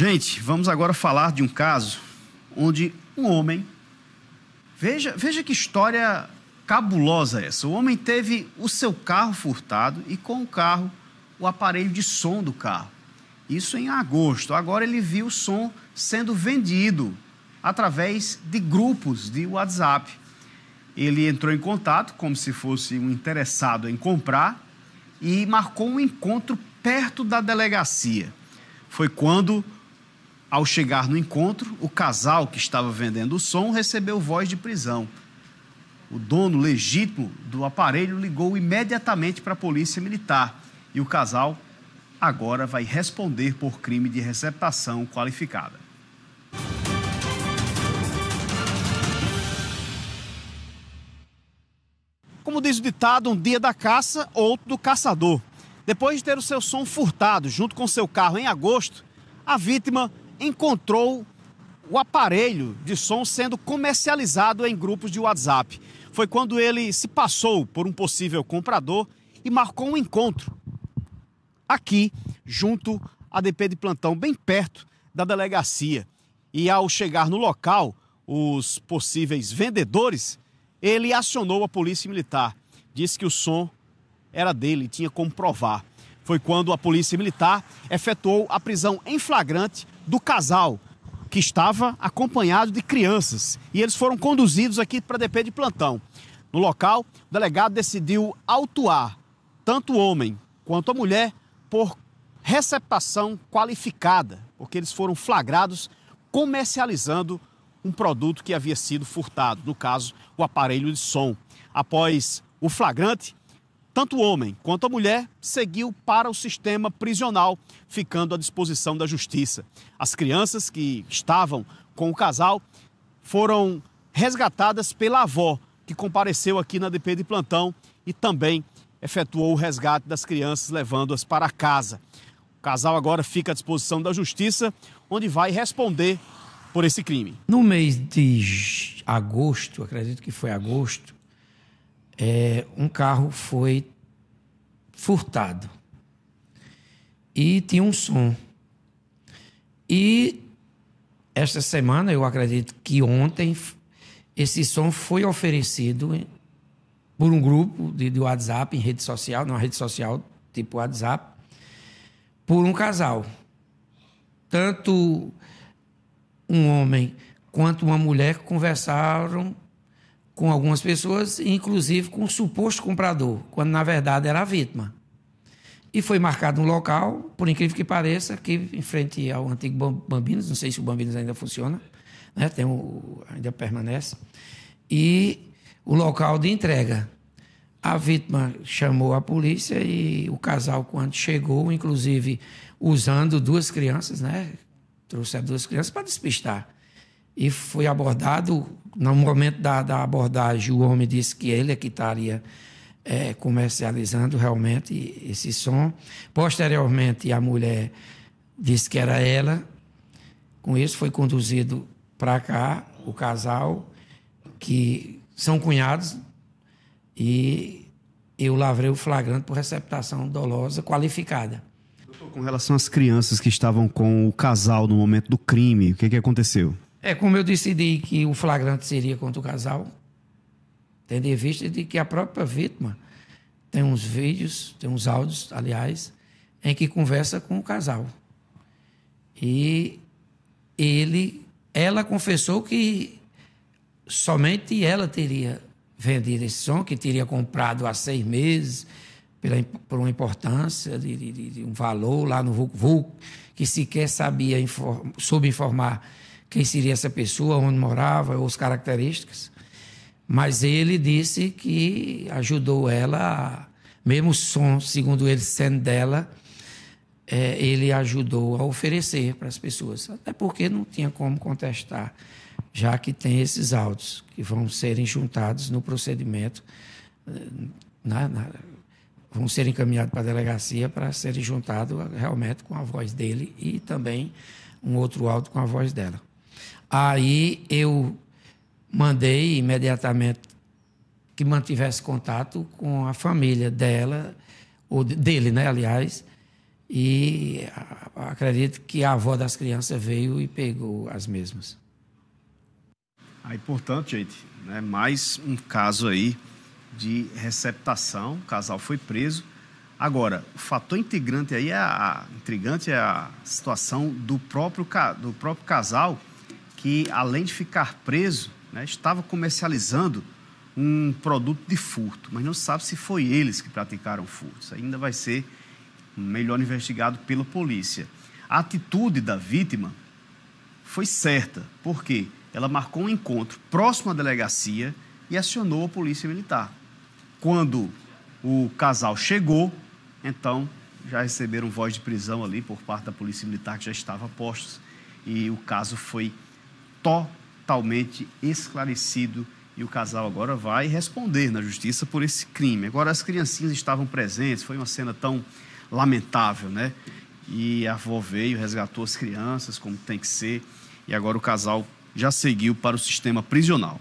Gente, vamos agora falar de um caso onde um homem. Veja, veja que história cabulosa essa. O homem teve o seu carro furtado e com o carro o aparelho de som do carro. Isso em agosto. Agora ele viu o som sendo vendido através de grupos de WhatsApp. Ele entrou em contato como se fosse um interessado em comprar e marcou um encontro perto da delegacia. Foi quando ao chegar no encontro, o casal que estava vendendo o som recebeu voz de prisão. O dono legítimo do aparelho ligou imediatamente para a polícia militar e o casal agora vai responder por crime de receptação qualificada. Como diz o ditado, um dia da caça, outro do caçador. Depois de ter o seu som furtado junto com seu carro em agosto, a vítima encontrou o aparelho de som sendo comercializado em grupos de WhatsApp. Foi quando ele se passou por um possível comprador e marcou um encontro aqui, junto à DP de plantão, bem perto da delegacia. E ao chegar no local, os possíveis vendedores, ele acionou a polícia militar. Disse que o som era dele, tinha como provar. Foi quando a polícia militar efetuou a prisão em flagrante do casal, que estava acompanhado de crianças. E eles foram conduzidos aqui para a DP de plantão. No local, o delegado decidiu autuar tanto o homem quanto a mulher por receptação qualificada, porque eles foram flagrados comercializando um produto que havia sido furtado, no caso, o aparelho de som. Após o flagrante, tanto o homem quanto a mulher seguiu para o sistema prisional, ficando à disposição da justiça. As crianças que estavam com o casal foram resgatadas pela avó, que compareceu aqui na DP de plantão e também efetuou o resgate das crianças, levando-as para casa. O casal agora fica à disposição da justiça, onde vai responder por esse crime. No mês de agosto, acredito que foi agosto, é, um carro foi furtado. E tinha um som. E esta semana, eu acredito que ontem, esse som foi oferecido por um grupo de, de WhatsApp, em rede social, numa rede social tipo WhatsApp, por um casal. Tanto um homem quanto uma mulher conversaram com algumas pessoas, inclusive com o suposto comprador, quando na verdade era a vítima. E foi marcado um local, por incrível que pareça, aqui em frente ao antigo Bambinos, não sei se o Bambinos ainda funciona, né? Tem um, ainda permanece, e o local de entrega. A vítima chamou a polícia e o casal, quando chegou, inclusive usando duas crianças, né? Trouxe duas crianças para despistar e foi abordado. No momento da, da abordagem, o homem disse que ele é que estaria é, comercializando realmente esse som. Posteriormente, a mulher disse que era ela. Com isso, foi conduzido para cá o casal, que são cunhados, e eu lavrei o flagrante por receptação dolosa qualificada. Doutor, com relação às crianças que estavam com o casal no momento do crime, o que, é que aconteceu? É como eu decidi que o flagrante seria contra o casal, tendo em vista de que a própria vítima tem uns vídeos, tem uns áudios, aliás, em que conversa com o casal. E ele, ela confessou que somente ela teria vendido esse som, que teria comprado há seis meses, pela, por uma importância, de, de, de um valor lá no Vucu que sequer sabia inform, soube informar quem seria essa pessoa, onde morava, ou as características. Mas ele disse que ajudou ela, mesmo o som, segundo ele, sendo dela, é, ele ajudou a oferecer para as pessoas. Até porque não tinha como contestar, já que tem esses autos que vão serem juntados no procedimento, eh, na, na, vão ser encaminhados para a delegacia para serem juntados realmente com a voz dele e também um outro áudio com a voz dela. Aí eu mandei imediatamente que mantivesse contato com a família dela, ou dele, né, aliás, e acredito que a avó das crianças veio e pegou as mesmas. Aí, ah, portanto, gente, né, mais um caso aí de receptação, o casal foi preso. Agora, o fator integrante aí é a, intrigante é a situação do próprio, do próprio casal que, além de ficar preso, né, estava comercializando um produto de furto, mas não sabe se foi eles que praticaram Isso Ainda vai ser melhor investigado pela polícia. A atitude da vítima foi certa, porque ela marcou um encontro próximo à delegacia e acionou a polícia militar. Quando o casal chegou, então já receberam voz de prisão ali por parte da polícia militar que já estava a postos e o caso foi totalmente esclarecido e o casal agora vai responder na justiça por esse crime. Agora, as criancinhas estavam presentes, foi uma cena tão lamentável, né? E a avó veio, resgatou as crianças, como tem que ser, e agora o casal já seguiu para o sistema prisional.